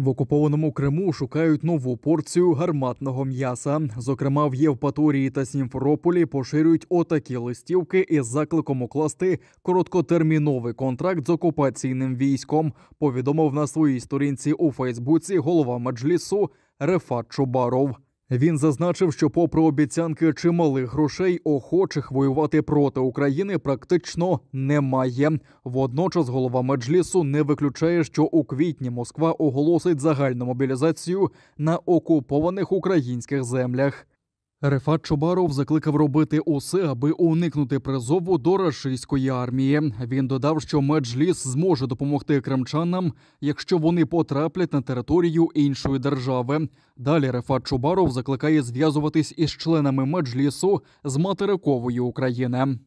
В окупованому Криму шукають нову порцію гарматного м'яса. Зокрема, в Євпаторії та Сімферополі поширюють отакі листівки із закликом укласти короткотерміновий контракт з окупаційним військом. Повідомив на своїй сторінці у Фейсбуці голова меджлісу Рефат Чубаров. Він зазначив, що, попри обіцянки чималих грошей, охочих воювати проти України практично немає. Водночас голова меджлісу не виключає, що у квітні Москва оголосить загальну мобілізацію на окупованих українських землях. Рефат Чубаров закликав робити усе, аби уникнути призову до рашистської армії. Він додав, що меджліс зможе допомогти кримчанам, якщо вони потраплять на територію іншої держави. Далі Рефат Чубаров закликає зв'язуватись із членами меджлісу з материкової України.